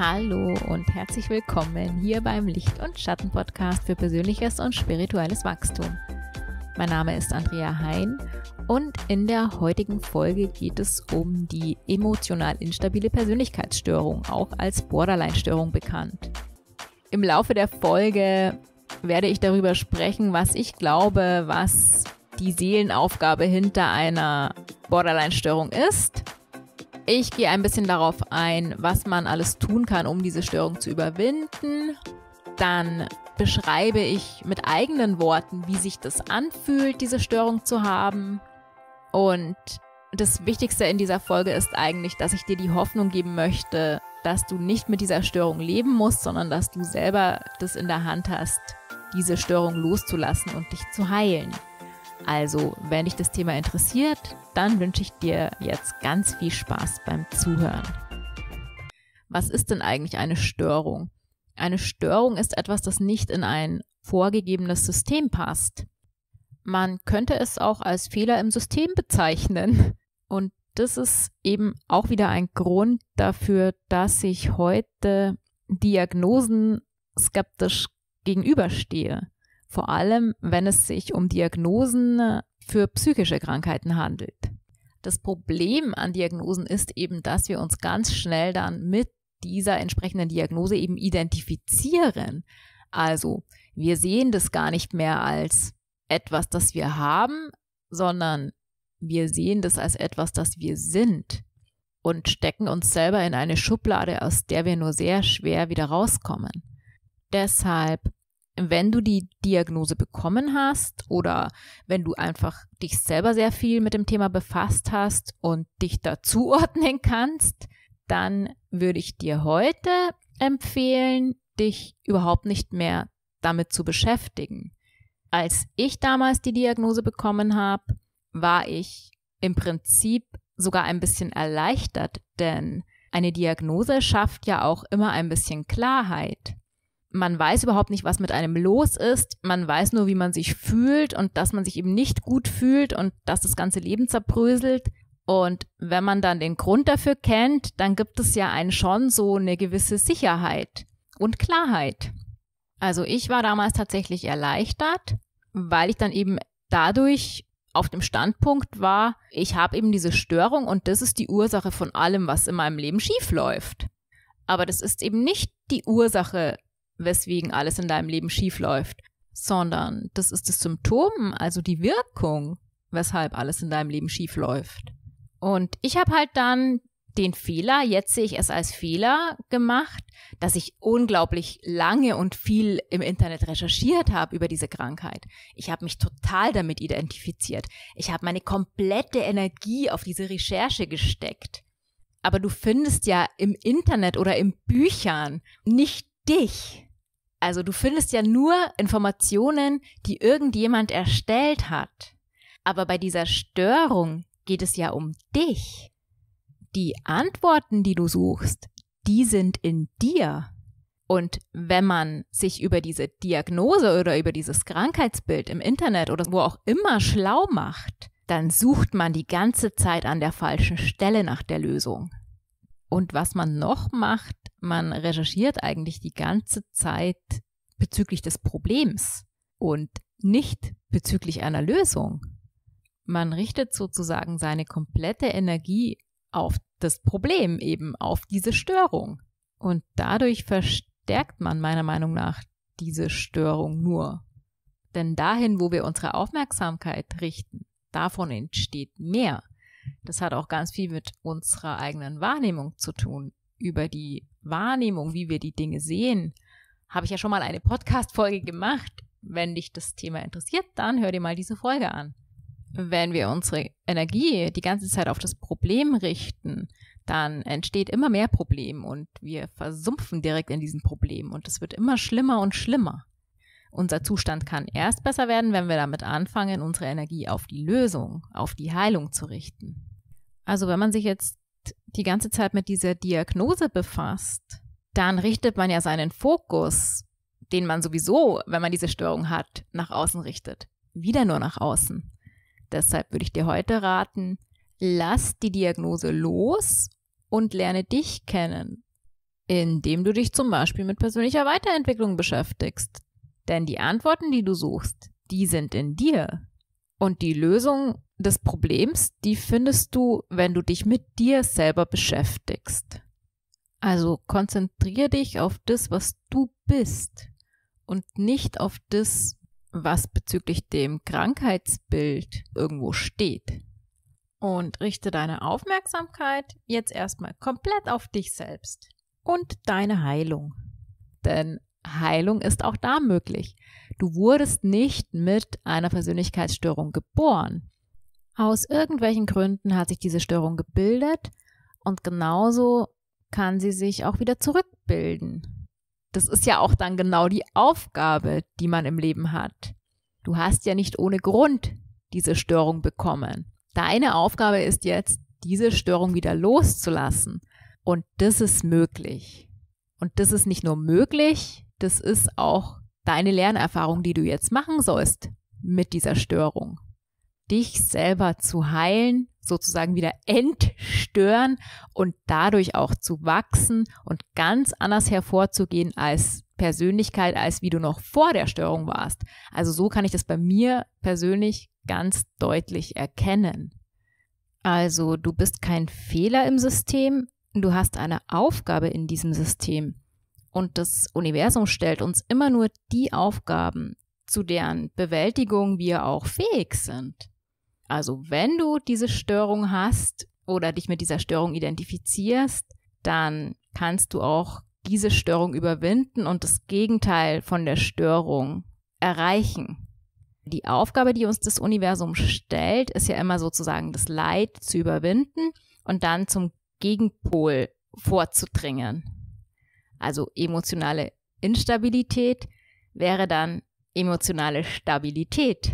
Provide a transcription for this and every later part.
Hallo und herzlich willkommen hier beim Licht- und Schatten-Podcast für persönliches und spirituelles Wachstum. Mein Name ist Andrea Hein und in der heutigen Folge geht es um die emotional instabile Persönlichkeitsstörung, auch als Borderline-Störung bekannt. Im Laufe der Folge werde ich darüber sprechen, was ich glaube, was die Seelenaufgabe hinter einer Borderline-Störung ist ich gehe ein bisschen darauf ein, was man alles tun kann, um diese Störung zu überwinden. Dann beschreibe ich mit eigenen Worten, wie sich das anfühlt, diese Störung zu haben. Und das Wichtigste in dieser Folge ist eigentlich, dass ich dir die Hoffnung geben möchte, dass du nicht mit dieser Störung leben musst, sondern dass du selber das in der Hand hast, diese Störung loszulassen und dich zu heilen. Also, wenn dich das Thema interessiert, dann wünsche ich dir jetzt ganz viel Spaß beim Zuhören. Was ist denn eigentlich eine Störung? Eine Störung ist etwas, das nicht in ein vorgegebenes System passt. Man könnte es auch als Fehler im System bezeichnen. Und das ist eben auch wieder ein Grund dafür, dass ich heute Diagnosen skeptisch gegenüberstehe vor allem wenn es sich um Diagnosen äh, für psychische Krankheiten handelt. Das Problem an Diagnosen ist eben, dass wir uns ganz schnell dann mit dieser entsprechenden Diagnose eben identifizieren. Also wir sehen das gar nicht mehr als etwas, das wir haben, sondern wir sehen das als etwas, das wir sind und stecken uns selber in eine Schublade, aus der wir nur sehr schwer wieder rauskommen. Deshalb wenn du die Diagnose bekommen hast oder wenn du einfach dich selber sehr viel mit dem Thema befasst hast und dich dazuordnen kannst, dann würde ich dir heute empfehlen, dich überhaupt nicht mehr damit zu beschäftigen. Als ich damals die Diagnose bekommen habe, war ich im Prinzip sogar ein bisschen erleichtert, denn eine Diagnose schafft ja auch immer ein bisschen Klarheit man weiß überhaupt nicht, was mit einem los ist. Man weiß nur, wie man sich fühlt und dass man sich eben nicht gut fühlt und dass das ganze Leben zerbröselt. Und wenn man dann den Grund dafür kennt, dann gibt es ja einen schon so eine gewisse Sicherheit und Klarheit. Also ich war damals tatsächlich erleichtert, weil ich dann eben dadurch auf dem Standpunkt war, ich habe eben diese Störung und das ist die Ursache von allem, was in meinem Leben schief läuft. Aber das ist eben nicht die Ursache weswegen alles in deinem Leben schief läuft, sondern das ist das Symptom, also die Wirkung, weshalb alles in deinem Leben schief läuft. Und ich habe halt dann den Fehler, jetzt sehe ich es als Fehler gemacht, dass ich unglaublich lange und viel im Internet recherchiert habe über diese Krankheit. Ich habe mich total damit identifiziert. Ich habe meine komplette Energie auf diese Recherche gesteckt. Aber du findest ja im Internet oder in Büchern nicht dich. Also du findest ja nur Informationen, die irgendjemand erstellt hat. Aber bei dieser Störung geht es ja um dich. Die Antworten, die du suchst, die sind in dir. Und wenn man sich über diese Diagnose oder über dieses Krankheitsbild im Internet oder wo auch immer schlau macht, dann sucht man die ganze Zeit an der falschen Stelle nach der Lösung. Und was man noch macht, man recherchiert eigentlich die ganze Zeit bezüglich des Problems und nicht bezüglich einer Lösung. Man richtet sozusagen seine komplette Energie auf das Problem, eben auf diese Störung. Und dadurch verstärkt man meiner Meinung nach diese Störung nur. Denn dahin, wo wir unsere Aufmerksamkeit richten, davon entsteht mehr. Das hat auch ganz viel mit unserer eigenen Wahrnehmung zu tun über die Wahrnehmung, wie wir die Dinge sehen, habe ich ja schon mal eine Podcast-Folge gemacht. Wenn dich das Thema interessiert, dann hör dir mal diese Folge an. Wenn wir unsere Energie die ganze Zeit auf das Problem richten, dann entsteht immer mehr Problem und wir versumpfen direkt in diesem Problem und es wird immer schlimmer und schlimmer. Unser Zustand kann erst besser werden, wenn wir damit anfangen, unsere Energie auf die Lösung, auf die Heilung zu richten. Also wenn man sich jetzt die ganze Zeit mit dieser Diagnose befasst, dann richtet man ja seinen Fokus, den man sowieso, wenn man diese Störung hat, nach außen richtet, wieder nur nach außen. Deshalb würde ich dir heute raten, lass die Diagnose los und lerne dich kennen, indem du dich zum Beispiel mit persönlicher Weiterentwicklung beschäftigst. Denn die Antworten, die du suchst, die sind in dir. Und die Lösung des Problems, die findest du, wenn du dich mit dir selber beschäftigst. Also konzentriere dich auf das, was du bist und nicht auf das, was bezüglich dem Krankheitsbild irgendwo steht. Und richte deine Aufmerksamkeit jetzt erstmal komplett auf dich selbst und deine Heilung. Denn Heilung ist auch da möglich. Du wurdest nicht mit einer Persönlichkeitsstörung geboren. Aus irgendwelchen Gründen hat sich diese Störung gebildet und genauso kann sie sich auch wieder zurückbilden. Das ist ja auch dann genau die Aufgabe, die man im Leben hat. Du hast ja nicht ohne Grund diese Störung bekommen. Deine Aufgabe ist jetzt, diese Störung wieder loszulassen. Und das ist möglich. Und das ist nicht nur möglich, das ist auch deine Lernerfahrung, die du jetzt machen sollst mit dieser Störung dich selber zu heilen, sozusagen wieder entstören und dadurch auch zu wachsen und ganz anders hervorzugehen als Persönlichkeit, als wie du noch vor der Störung warst. Also so kann ich das bei mir persönlich ganz deutlich erkennen. Also du bist kein Fehler im System, du hast eine Aufgabe in diesem System. Und das Universum stellt uns immer nur die Aufgaben, zu deren Bewältigung wir auch fähig sind. Also wenn du diese Störung hast oder dich mit dieser Störung identifizierst, dann kannst du auch diese Störung überwinden und das Gegenteil von der Störung erreichen. Die Aufgabe, die uns das Universum stellt, ist ja immer sozusagen das Leid zu überwinden und dann zum Gegenpol vorzudringen. Also emotionale Instabilität wäre dann emotionale Stabilität.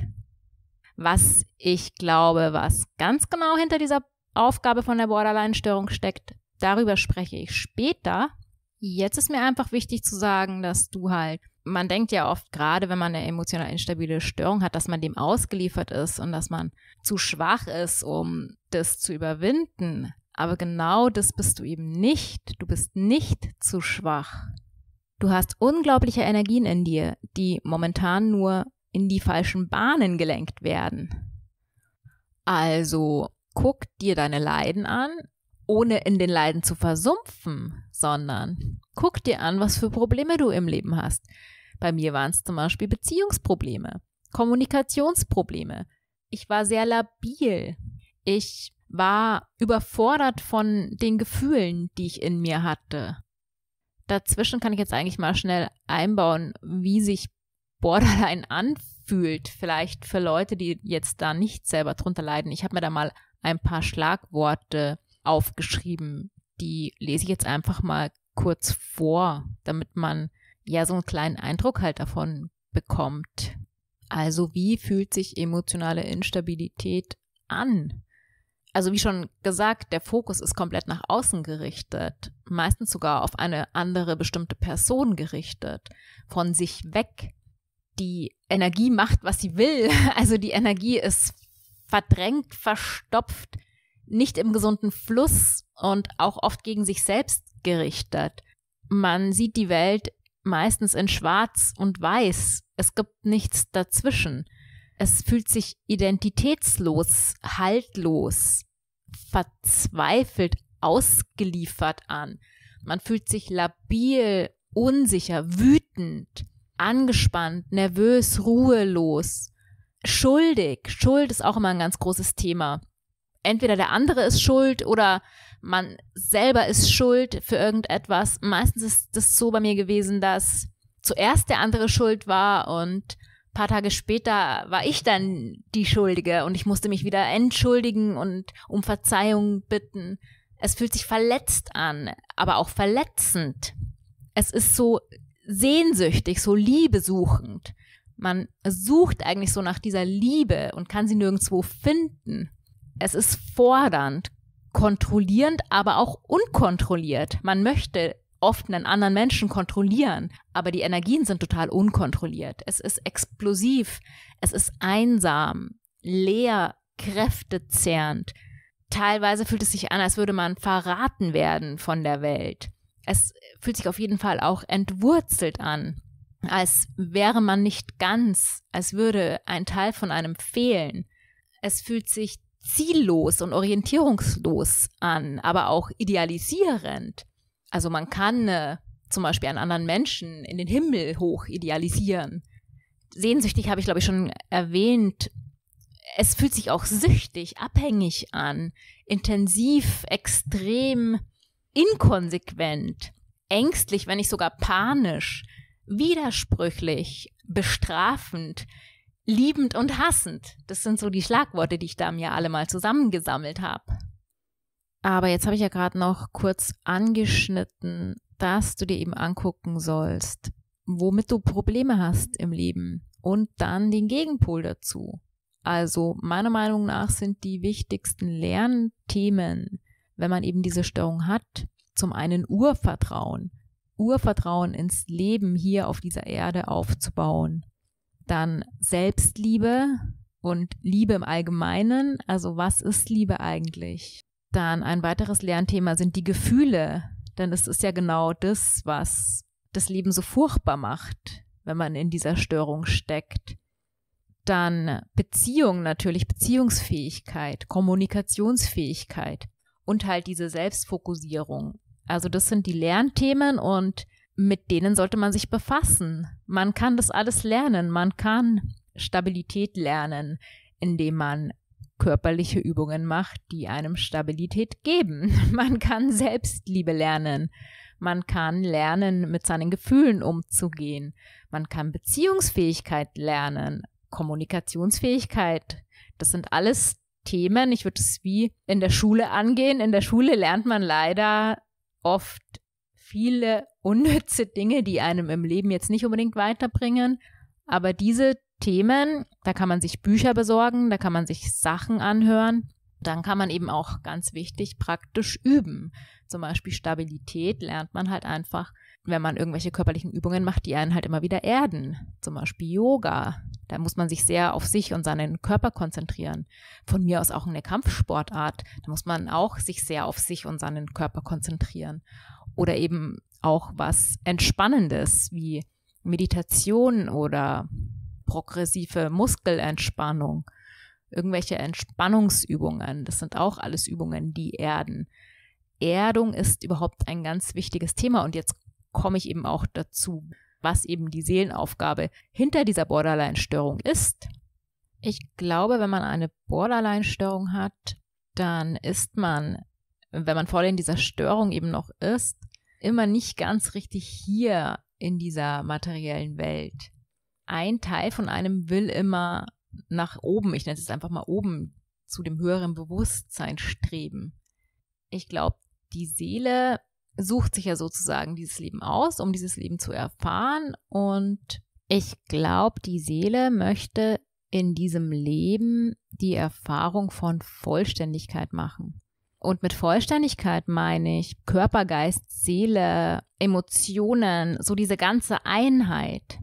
Was ich glaube, was ganz genau hinter dieser Aufgabe von der Borderline-Störung steckt, darüber spreche ich später. Jetzt ist mir einfach wichtig zu sagen, dass du halt, man denkt ja oft, gerade wenn man eine emotional instabile Störung hat, dass man dem ausgeliefert ist und dass man zu schwach ist, um das zu überwinden. Aber genau das bist du eben nicht. Du bist nicht zu schwach. Du hast unglaubliche Energien in dir, die momentan nur in die falschen Bahnen gelenkt werden. Also guck dir deine Leiden an, ohne in den Leiden zu versumpfen, sondern guck dir an, was für Probleme du im Leben hast. Bei mir waren es zum Beispiel Beziehungsprobleme, Kommunikationsprobleme. Ich war sehr labil. Ich war überfordert von den Gefühlen, die ich in mir hatte. Dazwischen kann ich jetzt eigentlich mal schnell einbauen, wie sich borderline anfühlt, vielleicht für Leute, die jetzt da nicht selber drunter leiden. Ich habe mir da mal ein paar Schlagworte aufgeschrieben, die lese ich jetzt einfach mal kurz vor, damit man ja so einen kleinen Eindruck halt davon bekommt. Also wie fühlt sich emotionale Instabilität an? Also wie schon gesagt, der Fokus ist komplett nach außen gerichtet, meistens sogar auf eine andere bestimmte Person gerichtet, von sich weg die Energie macht, was sie will. Also die Energie ist verdrängt, verstopft, nicht im gesunden Fluss und auch oft gegen sich selbst gerichtet. Man sieht die Welt meistens in Schwarz und Weiß. Es gibt nichts dazwischen. Es fühlt sich identitätslos, haltlos, verzweifelt, ausgeliefert an. Man fühlt sich labil, unsicher, wütend angespannt, nervös, ruhelos, schuldig. Schuld ist auch immer ein ganz großes Thema. Entweder der andere ist schuld oder man selber ist schuld für irgendetwas. Meistens ist das so bei mir gewesen, dass zuerst der andere schuld war und ein paar Tage später war ich dann die Schuldige und ich musste mich wieder entschuldigen und um Verzeihung bitten. Es fühlt sich verletzt an, aber auch verletzend. Es ist so sehnsüchtig, so liebesuchend. Man sucht eigentlich so nach dieser Liebe und kann sie nirgendwo finden. Es ist fordernd, kontrollierend, aber auch unkontrolliert. Man möchte oft einen anderen Menschen kontrollieren, aber die Energien sind total unkontrolliert. Es ist explosiv, es ist einsam, leer, kräftezehrend. Teilweise fühlt es sich an, als würde man verraten werden von der Welt es fühlt sich auf jeden Fall auch entwurzelt an, als wäre man nicht ganz, als würde ein Teil von einem fehlen. Es fühlt sich ziellos und orientierungslos an, aber auch idealisierend. Also man kann äh, zum Beispiel einen anderen Menschen in den Himmel hoch idealisieren. Sehnsüchtig habe ich, glaube ich, schon erwähnt. Es fühlt sich auch süchtig, abhängig an, intensiv, extrem, inkonsequent, ängstlich, wenn nicht sogar panisch, widersprüchlich, bestrafend, liebend und hassend. Das sind so die Schlagworte, die ich da mir alle mal zusammengesammelt habe. Aber jetzt habe ich ja gerade noch kurz angeschnitten, dass du dir eben angucken sollst, womit du Probleme hast im Leben und dann den Gegenpol dazu. Also meiner Meinung nach sind die wichtigsten Lernthemen wenn man eben diese Störung hat, zum einen Urvertrauen, Urvertrauen ins Leben hier auf dieser Erde aufzubauen. Dann Selbstliebe und Liebe im Allgemeinen. Also was ist Liebe eigentlich? Dann ein weiteres Lernthema sind die Gefühle. Denn es ist ja genau das, was das Leben so furchtbar macht, wenn man in dieser Störung steckt. Dann Beziehung natürlich, Beziehungsfähigkeit, Kommunikationsfähigkeit und halt diese Selbstfokussierung. Also das sind die Lernthemen und mit denen sollte man sich befassen. Man kann das alles lernen. Man kann Stabilität lernen, indem man körperliche Übungen macht, die einem Stabilität geben. Man kann Selbstliebe lernen. Man kann lernen, mit seinen Gefühlen umzugehen. Man kann Beziehungsfähigkeit lernen, Kommunikationsfähigkeit. Das sind alles Themen. Ich würde es wie in der Schule angehen. In der Schule lernt man leider oft viele unnütze Dinge, die einem im Leben jetzt nicht unbedingt weiterbringen. Aber diese Themen, da kann man sich Bücher besorgen, da kann man sich Sachen anhören dann kann man eben auch ganz wichtig praktisch üben. Zum Beispiel Stabilität lernt man halt einfach, wenn man irgendwelche körperlichen Übungen macht, die einen halt immer wieder erden. Zum Beispiel Yoga. Da muss man sich sehr auf sich und seinen Körper konzentrieren. Von mir aus auch eine Kampfsportart. Da muss man auch sich sehr auf sich und seinen Körper konzentrieren. Oder eben auch was Entspannendes wie Meditation oder progressive Muskelentspannung irgendwelche Entspannungsübungen. Das sind auch alles Übungen, die erden. Erdung ist überhaupt ein ganz wichtiges Thema und jetzt komme ich eben auch dazu, was eben die Seelenaufgabe hinter dieser Borderline-Störung ist. Ich glaube, wenn man eine Borderline-Störung hat, dann ist man, wenn man voll in dieser Störung eben noch ist, immer nicht ganz richtig hier in dieser materiellen Welt. Ein Teil von einem will immer nach oben, ich nenne es jetzt einfach mal oben, zu dem höheren Bewusstsein streben. Ich glaube, die Seele sucht sich ja sozusagen dieses Leben aus, um dieses Leben zu erfahren. Und ich glaube, die Seele möchte in diesem Leben die Erfahrung von Vollständigkeit machen. Und mit Vollständigkeit meine ich Körper, Geist, Seele, Emotionen, so diese ganze Einheit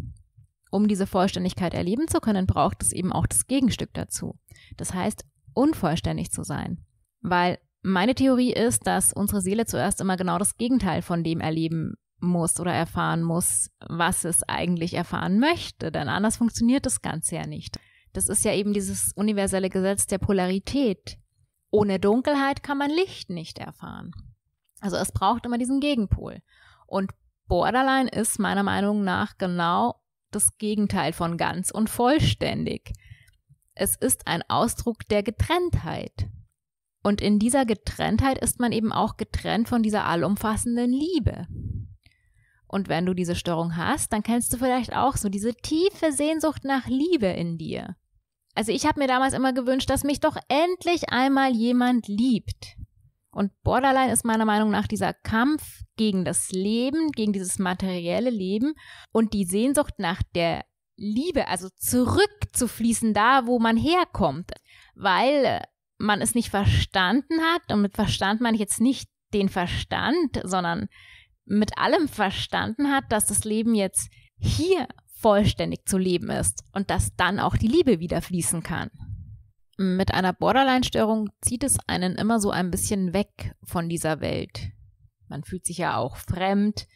um diese Vollständigkeit erleben zu können, braucht es eben auch das Gegenstück dazu. Das heißt, unvollständig zu sein. Weil meine Theorie ist, dass unsere Seele zuerst immer genau das Gegenteil von dem erleben muss oder erfahren muss, was es eigentlich erfahren möchte. Denn anders funktioniert das Ganze ja nicht. Das ist ja eben dieses universelle Gesetz der Polarität. Ohne Dunkelheit kann man Licht nicht erfahren. Also es braucht immer diesen Gegenpol. Und Borderline ist meiner Meinung nach genau das Gegenteil von ganz und vollständig. Es ist ein Ausdruck der Getrenntheit. Und in dieser Getrenntheit ist man eben auch getrennt von dieser allumfassenden Liebe. Und wenn du diese Störung hast, dann kennst du vielleicht auch so diese tiefe Sehnsucht nach Liebe in dir. Also ich habe mir damals immer gewünscht, dass mich doch endlich einmal jemand liebt. Und Borderline ist meiner Meinung nach dieser Kampf gegen das Leben, gegen dieses materielle Leben und die Sehnsucht nach der Liebe, also zurückzufließen da, wo man herkommt, weil äh, man es nicht verstanden hat. Und mit Verstand meine ich jetzt nicht den Verstand, sondern mit allem verstanden hat, dass das Leben jetzt hier vollständig zu leben ist und dass dann auch die Liebe wieder fließen kann. Mit einer Borderline-Störung zieht es einen immer so ein bisschen weg von dieser Welt. Man fühlt sich ja auch fremd.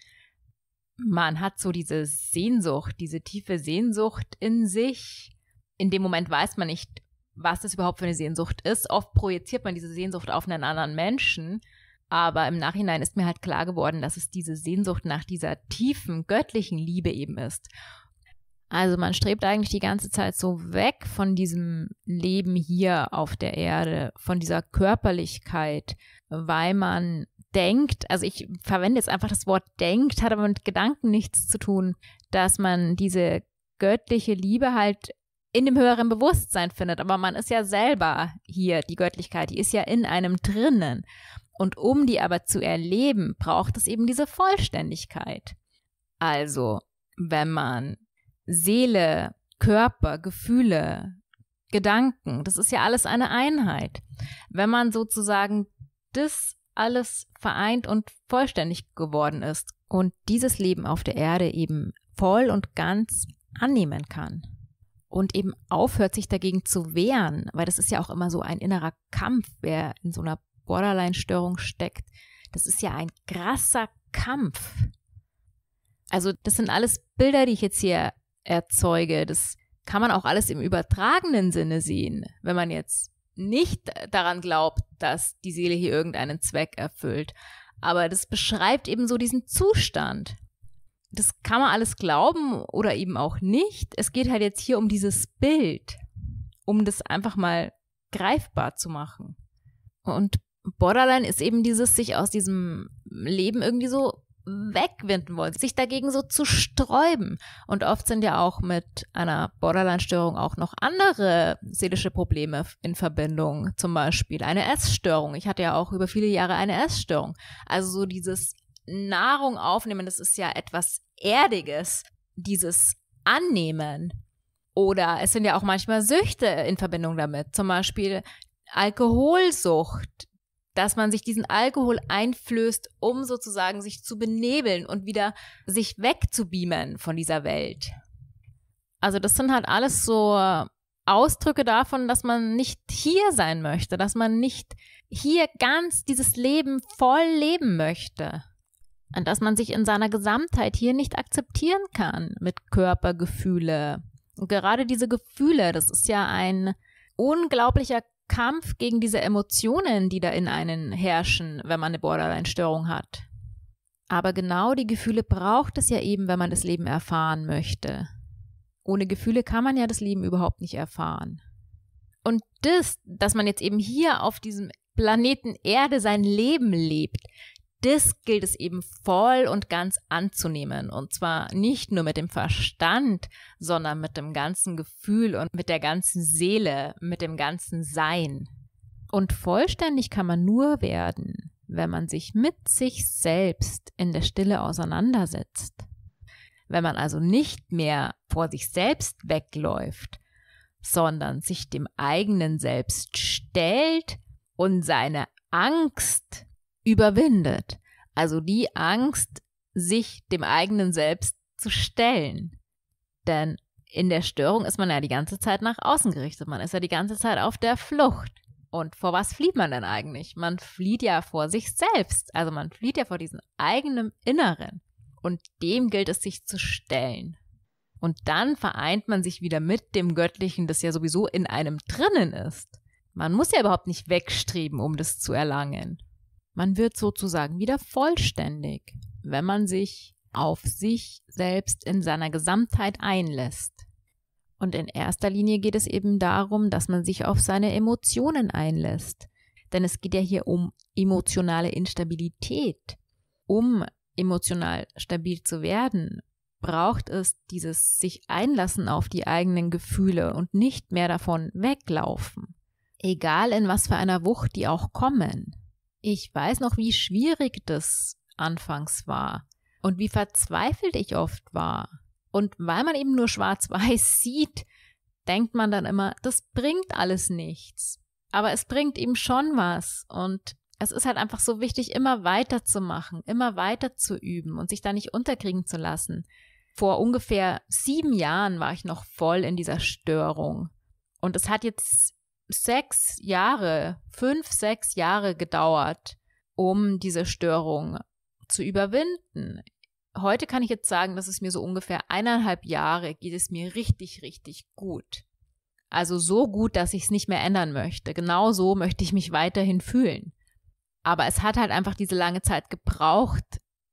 Man hat so diese Sehnsucht, diese tiefe Sehnsucht in sich. In dem Moment weiß man nicht, was das überhaupt für eine Sehnsucht ist. Oft projiziert man diese Sehnsucht auf einen anderen Menschen. Aber im Nachhinein ist mir halt klar geworden, dass es diese Sehnsucht nach dieser tiefen, göttlichen Liebe eben ist. Also man strebt eigentlich die ganze Zeit so weg von diesem Leben hier auf der Erde, von dieser Körperlichkeit, weil man denkt, also ich verwende jetzt einfach das Wort denkt, hat aber mit Gedanken nichts zu tun, dass man diese göttliche Liebe halt in dem höheren Bewusstsein findet. Aber man ist ja selber hier, die Göttlichkeit, die ist ja in einem drinnen. Und um die aber zu erleben, braucht es eben diese Vollständigkeit. Also, wenn man Seele, Körper, Gefühle, Gedanken, das ist ja alles eine Einheit. Wenn man sozusagen das alles vereint und vollständig geworden ist und dieses Leben auf der Erde eben voll und ganz annehmen kann und eben aufhört, sich dagegen zu wehren, weil das ist ja auch immer so ein innerer Kampf, wer in so einer Borderline-Störung steckt. Das ist ja ein krasser Kampf. Also das sind alles Bilder, die ich jetzt hier erzeuge. Das kann man auch alles im übertragenen Sinne sehen, wenn man jetzt nicht daran glaubt, dass die Seele hier irgendeinen Zweck erfüllt. Aber das beschreibt eben so diesen Zustand. Das kann man alles glauben oder eben auch nicht. Es geht halt jetzt hier um dieses Bild, um das einfach mal greifbar zu machen. Und Borderline ist eben dieses sich aus diesem Leben irgendwie so wegwinden wollen, sich dagegen so zu sträuben. Und oft sind ja auch mit einer Borderline-Störung auch noch andere seelische Probleme in Verbindung, zum Beispiel eine Essstörung. Ich hatte ja auch über viele Jahre eine Essstörung. Also so dieses Nahrung aufnehmen, das ist ja etwas Erdiges, dieses Annehmen. Oder es sind ja auch manchmal Süchte in Verbindung damit, zum Beispiel Alkoholsucht, dass man sich diesen Alkohol einflößt, um sozusagen sich zu benebeln und wieder sich wegzubeamen von dieser Welt. Also das sind halt alles so Ausdrücke davon, dass man nicht hier sein möchte, dass man nicht hier ganz dieses Leben voll leben möchte. Und dass man sich in seiner Gesamtheit hier nicht akzeptieren kann mit Körpergefühle. Und gerade diese Gefühle, das ist ja ein unglaublicher Kampf gegen diese Emotionen, die da in einen herrschen, wenn man eine Borderline-Störung hat. Aber genau die Gefühle braucht es ja eben, wenn man das Leben erfahren möchte. Ohne Gefühle kann man ja das Leben überhaupt nicht erfahren. Und das, dass man jetzt eben hier auf diesem Planeten Erde sein Leben lebt, das gilt es eben voll und ganz anzunehmen. Und zwar nicht nur mit dem Verstand, sondern mit dem ganzen Gefühl und mit der ganzen Seele, mit dem ganzen Sein. Und vollständig kann man nur werden, wenn man sich mit sich selbst in der Stille auseinandersetzt. Wenn man also nicht mehr vor sich selbst wegläuft, sondern sich dem eigenen Selbst stellt und seine Angst überwindet. Also die Angst, sich dem eigenen Selbst zu stellen. Denn in der Störung ist man ja die ganze Zeit nach außen gerichtet. Man ist ja die ganze Zeit auf der Flucht. Und vor was flieht man denn eigentlich? Man flieht ja vor sich selbst. Also man flieht ja vor diesem eigenen Inneren. Und dem gilt es, sich zu stellen. Und dann vereint man sich wieder mit dem Göttlichen, das ja sowieso in einem drinnen ist. Man muss ja überhaupt nicht wegstreben, um das zu erlangen. Man wird sozusagen wieder vollständig, wenn man sich auf sich selbst in seiner Gesamtheit einlässt. Und in erster Linie geht es eben darum, dass man sich auf seine Emotionen einlässt. Denn es geht ja hier um emotionale Instabilität. Um emotional stabil zu werden, braucht es dieses sich einlassen auf die eigenen Gefühle und nicht mehr davon weglaufen. Egal in was für einer Wucht die auch kommen. Ich weiß noch, wie schwierig das anfangs war und wie verzweifelt ich oft war. Und weil man eben nur schwarz-weiß sieht, denkt man dann immer, das bringt alles nichts. Aber es bringt eben schon was. Und es ist halt einfach so wichtig, immer weiterzumachen, immer weiter zu üben und sich da nicht unterkriegen zu lassen. Vor ungefähr sieben Jahren war ich noch voll in dieser Störung. Und es hat jetzt sechs Jahre, fünf, sechs Jahre gedauert, um diese Störung zu überwinden. Heute kann ich jetzt sagen, dass es mir so ungefähr eineinhalb Jahre geht es mir richtig, richtig gut. Also so gut, dass ich es nicht mehr ändern möchte. Genau so möchte ich mich weiterhin fühlen. Aber es hat halt einfach diese lange Zeit gebraucht,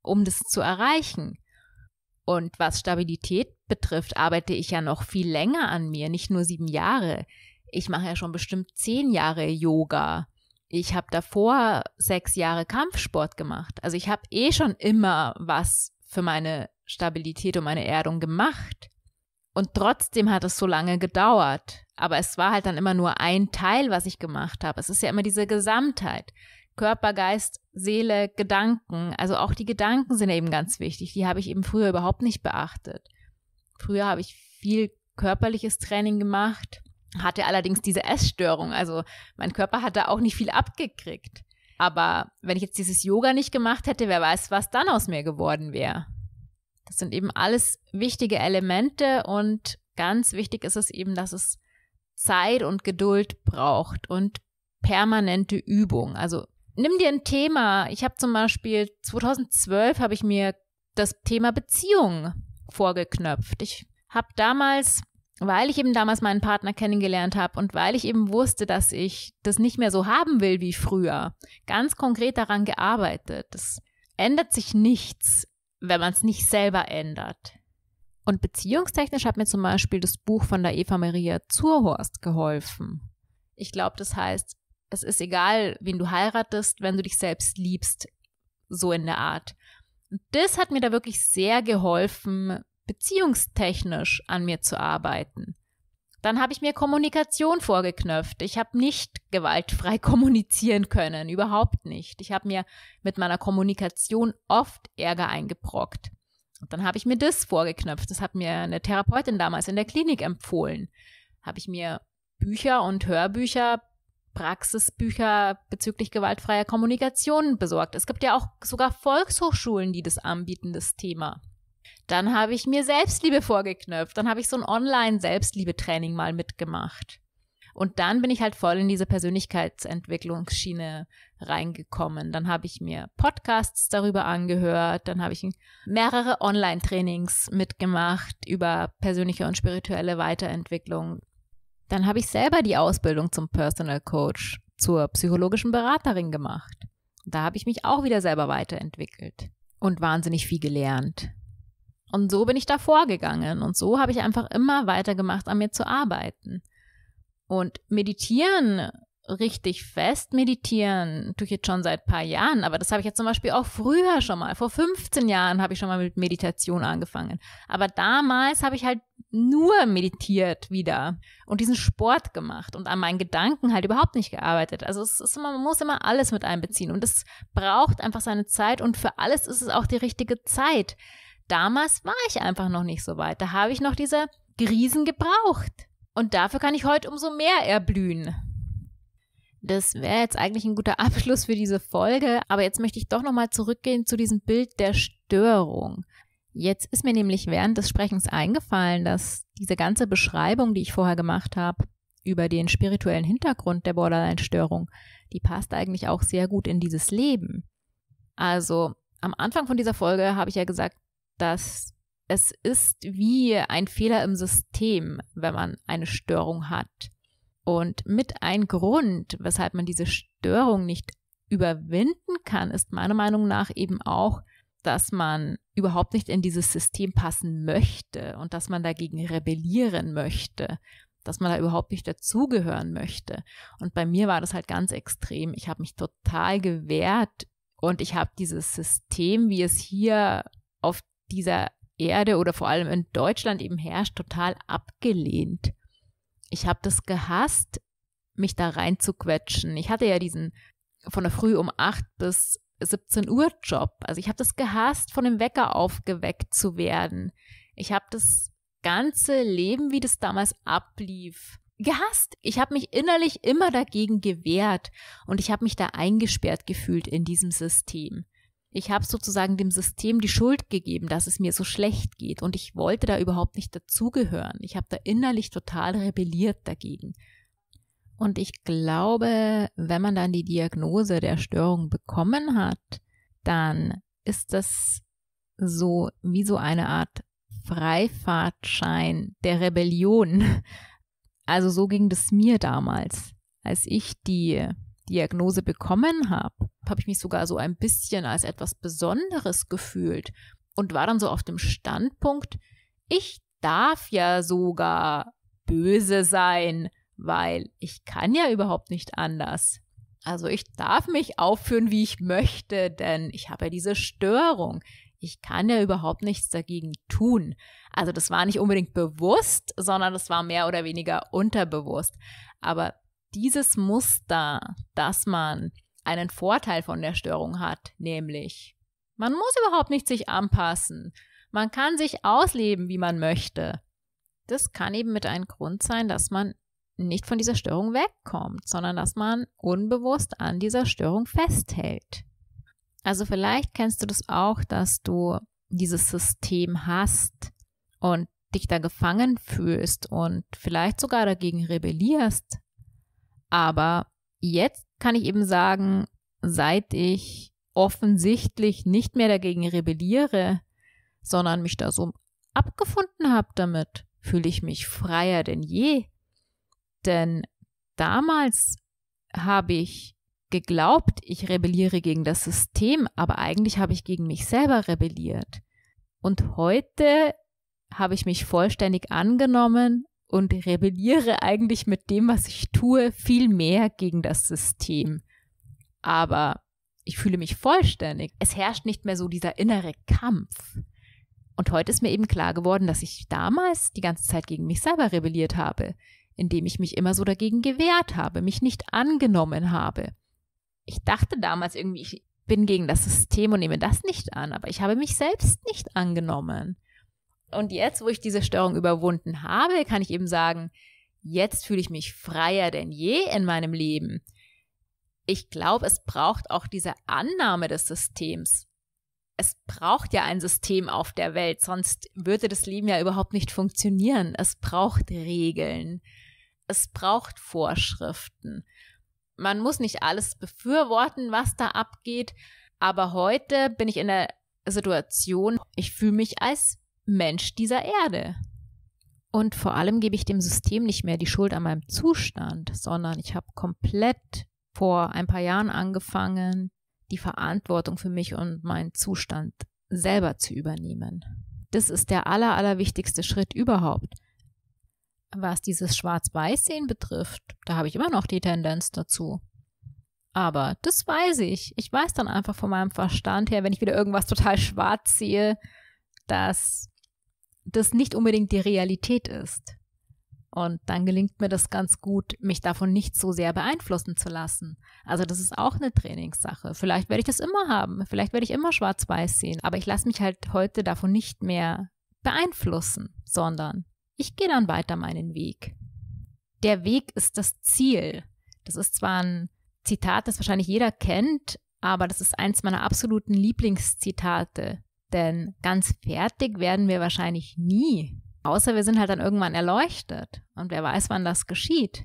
um das zu erreichen. Und was Stabilität betrifft, arbeite ich ja noch viel länger an mir, nicht nur sieben Jahre ich mache ja schon bestimmt zehn Jahre Yoga. Ich habe davor sechs Jahre Kampfsport gemacht. Also ich habe eh schon immer was für meine Stabilität und meine Erdung gemacht. Und trotzdem hat es so lange gedauert. Aber es war halt dann immer nur ein Teil, was ich gemacht habe. Es ist ja immer diese Gesamtheit. Körper, Geist, Seele, Gedanken. Also auch die Gedanken sind eben ganz wichtig. Die habe ich eben früher überhaupt nicht beachtet. Früher habe ich viel körperliches Training gemacht hatte allerdings diese Essstörung. Also mein Körper hat da auch nicht viel abgekriegt. Aber wenn ich jetzt dieses Yoga nicht gemacht hätte, wer weiß, was dann aus mir geworden wäre. Das sind eben alles wichtige Elemente und ganz wichtig ist es eben, dass es Zeit und Geduld braucht und permanente Übung. Also nimm dir ein Thema. Ich habe zum Beispiel 2012 habe ich mir das Thema Beziehung vorgeknöpft. Ich habe damals weil ich eben damals meinen Partner kennengelernt habe und weil ich eben wusste, dass ich das nicht mehr so haben will wie früher, ganz konkret daran gearbeitet. Es ändert sich nichts, wenn man es nicht selber ändert. Und beziehungstechnisch hat mir zum Beispiel das Buch von der Eva Maria Zurhorst geholfen. Ich glaube, das heißt, es ist egal, wen du heiratest, wenn du dich selbst liebst, so in der Art. Und das hat mir da wirklich sehr geholfen, beziehungstechnisch an mir zu arbeiten. Dann habe ich mir Kommunikation vorgeknöpft. Ich habe nicht gewaltfrei kommunizieren können, überhaupt nicht. Ich habe mir mit meiner Kommunikation oft Ärger eingebrockt. Und dann habe ich mir das vorgeknöpft. Das hat mir eine Therapeutin damals in der Klinik empfohlen. Habe ich mir Bücher und Hörbücher, Praxisbücher bezüglich gewaltfreier Kommunikation besorgt. Es gibt ja auch sogar Volkshochschulen, die das anbieten, das Thema. Dann habe ich mir Selbstliebe vorgeknöpft. Dann habe ich so ein Online-Selbstliebe-Training mal mitgemacht. Und dann bin ich halt voll in diese Persönlichkeitsentwicklungsschiene reingekommen. Dann habe ich mir Podcasts darüber angehört, dann habe ich mehrere Online-Trainings mitgemacht über persönliche und spirituelle Weiterentwicklung. Dann habe ich selber die Ausbildung zum Personal Coach, zur psychologischen Beraterin gemacht. Da habe ich mich auch wieder selber weiterentwickelt und wahnsinnig viel gelernt. Und so bin ich da vorgegangen und so habe ich einfach immer weitergemacht, an mir zu arbeiten. Und meditieren, richtig fest meditieren, tue ich jetzt schon seit ein paar Jahren, aber das habe ich jetzt zum Beispiel auch früher schon mal. Vor 15 Jahren habe ich schon mal mit Meditation angefangen. Aber damals habe ich halt nur meditiert wieder und diesen Sport gemacht und an meinen Gedanken halt überhaupt nicht gearbeitet. Also es ist, man muss immer alles mit einbeziehen und es braucht einfach seine Zeit und für alles ist es auch die richtige Zeit. Damals war ich einfach noch nicht so weit. Da habe ich noch diese Riesen gebraucht. Und dafür kann ich heute umso mehr erblühen. Das wäre jetzt eigentlich ein guter Abschluss für diese Folge, aber jetzt möchte ich doch nochmal zurückgehen zu diesem Bild der Störung. Jetzt ist mir nämlich während des Sprechens eingefallen, dass diese ganze Beschreibung, die ich vorher gemacht habe, über den spirituellen Hintergrund der Borderline-Störung, die passt eigentlich auch sehr gut in dieses Leben. Also am Anfang von dieser Folge habe ich ja gesagt, dass es ist wie ein Fehler im System, wenn man eine Störung hat. Und mit ein Grund, weshalb man diese Störung nicht überwinden kann, ist meiner Meinung nach eben auch, dass man überhaupt nicht in dieses System passen möchte und dass man dagegen rebellieren möchte, dass man da überhaupt nicht dazugehören möchte. Und bei mir war das halt ganz extrem. Ich habe mich total gewehrt und ich habe dieses System, wie es hier auf dieser Erde oder vor allem in Deutschland eben herrscht, total abgelehnt. Ich habe das gehasst, mich da reinzuquetschen. Ich hatte ja diesen von der Früh um 8 bis 17 Uhr Job. Also ich habe das gehasst, von dem Wecker aufgeweckt zu werden. Ich habe das ganze Leben, wie das damals ablief, gehasst. Ich habe mich innerlich immer dagegen gewehrt und ich habe mich da eingesperrt gefühlt in diesem System. Ich habe sozusagen dem System die Schuld gegeben, dass es mir so schlecht geht und ich wollte da überhaupt nicht dazugehören. Ich habe da innerlich total rebelliert dagegen. Und ich glaube, wenn man dann die Diagnose der Störung bekommen hat, dann ist das so wie so eine Art Freifahrtschein der Rebellion. Also so ging das mir damals, als ich die Diagnose bekommen habe, habe ich mich sogar so ein bisschen als etwas Besonderes gefühlt und war dann so auf dem Standpunkt, ich darf ja sogar böse sein, weil ich kann ja überhaupt nicht anders. Also ich darf mich aufführen, wie ich möchte, denn ich habe ja diese Störung. Ich kann ja überhaupt nichts dagegen tun. Also das war nicht unbedingt bewusst, sondern das war mehr oder weniger unterbewusst. Aber dieses Muster, dass man einen Vorteil von der Störung hat, nämlich man muss überhaupt nicht sich anpassen, man kann sich ausleben, wie man möchte. Das kann eben mit einem Grund sein, dass man nicht von dieser Störung wegkommt, sondern dass man unbewusst an dieser Störung festhält. Also vielleicht kennst du das auch, dass du dieses System hast und dich da gefangen fühlst und vielleicht sogar dagegen rebellierst, aber jetzt kann ich eben sagen, seit ich offensichtlich nicht mehr dagegen rebelliere, sondern mich da so abgefunden habe damit, fühle ich mich freier denn je. Denn damals habe ich geglaubt, ich rebelliere gegen das System, aber eigentlich habe ich gegen mich selber rebelliert. Und heute habe ich mich vollständig angenommen und rebelliere eigentlich mit dem, was ich tue, viel mehr gegen das System. Aber ich fühle mich vollständig. Es herrscht nicht mehr so dieser innere Kampf. Und heute ist mir eben klar geworden, dass ich damals die ganze Zeit gegen mich selber rebelliert habe, indem ich mich immer so dagegen gewehrt habe, mich nicht angenommen habe. Ich dachte damals irgendwie, ich bin gegen das System und nehme das nicht an, aber ich habe mich selbst nicht angenommen. Und jetzt, wo ich diese Störung überwunden habe, kann ich eben sagen, jetzt fühle ich mich freier denn je in meinem Leben. Ich glaube, es braucht auch diese Annahme des Systems. Es braucht ja ein System auf der Welt, sonst würde das Leben ja überhaupt nicht funktionieren. Es braucht Regeln. Es braucht Vorschriften. Man muss nicht alles befürworten, was da abgeht, aber heute bin ich in der Situation, ich fühle mich als Mensch dieser Erde. Und vor allem gebe ich dem System nicht mehr die Schuld an meinem Zustand, sondern ich habe komplett vor ein paar Jahren angefangen, die Verantwortung für mich und meinen Zustand selber zu übernehmen. Das ist der aller, aller wichtigste Schritt überhaupt. Was dieses Schwarz-Weiß-Sehen betrifft, da habe ich immer noch die Tendenz dazu. Aber das weiß ich. Ich weiß dann einfach von meinem Verstand her, wenn ich wieder irgendwas total schwarz sehe, dass das nicht unbedingt die Realität ist. Und dann gelingt mir das ganz gut, mich davon nicht so sehr beeinflussen zu lassen. Also das ist auch eine Trainingssache. Vielleicht werde ich das immer haben, vielleicht werde ich immer schwarz-weiß sehen, aber ich lasse mich halt heute davon nicht mehr beeinflussen, sondern ich gehe dann weiter meinen Weg. Der Weg ist das Ziel. Das ist zwar ein Zitat, das wahrscheinlich jeder kennt, aber das ist eins meiner absoluten Lieblingszitate. Denn ganz fertig werden wir wahrscheinlich nie. Außer wir sind halt dann irgendwann erleuchtet. Und wer weiß, wann das geschieht.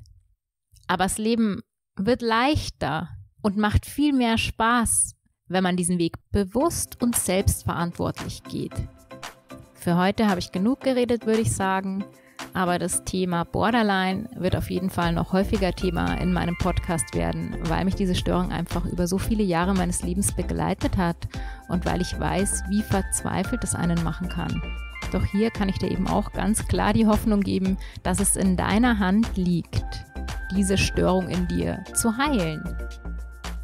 Aber das Leben wird leichter und macht viel mehr Spaß, wenn man diesen Weg bewusst und selbstverantwortlich geht. Für heute habe ich genug geredet, würde ich sagen. Aber das Thema Borderline wird auf jeden Fall noch häufiger Thema in meinem Podcast werden, weil mich diese Störung einfach über so viele Jahre meines Lebens begleitet hat und weil ich weiß, wie verzweifelt es einen machen kann. Doch hier kann ich dir eben auch ganz klar die Hoffnung geben, dass es in deiner Hand liegt, diese Störung in dir zu heilen.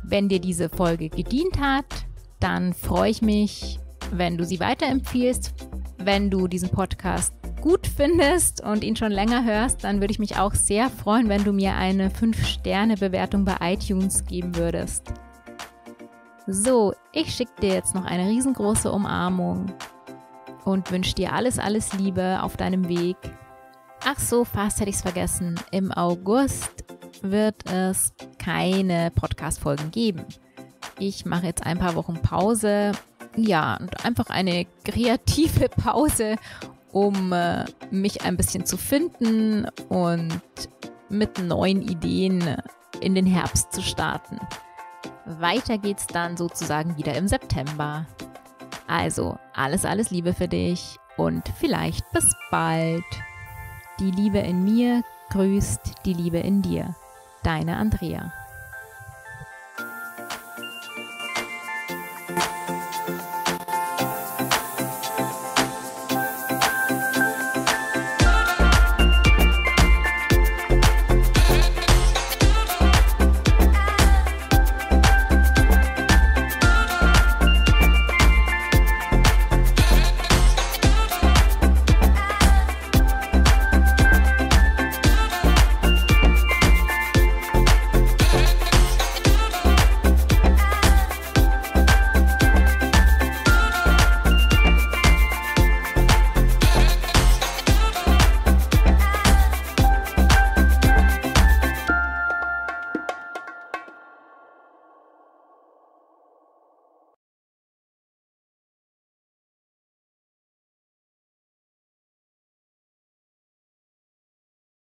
Wenn dir diese Folge gedient hat, dann freue ich mich, wenn du sie weiterempfiehlst, wenn du diesen Podcast gut findest und ihn schon länger hörst, dann würde ich mich auch sehr freuen, wenn du mir eine 5-Sterne-Bewertung bei iTunes geben würdest. So, ich schicke dir jetzt noch eine riesengroße Umarmung und wünsche dir alles, alles Liebe auf deinem Weg. Ach so, fast hätte ich es vergessen. Im August wird es keine Podcast-Folgen geben. Ich mache jetzt ein paar Wochen Pause. Ja, und einfach eine kreative Pause, um äh, mich ein bisschen zu finden und mit neuen Ideen in den Herbst zu starten. Weiter geht's dann sozusagen wieder im September. Also alles, alles Liebe für dich und vielleicht bis bald. Die Liebe in mir grüßt die Liebe in dir. Deine Andrea.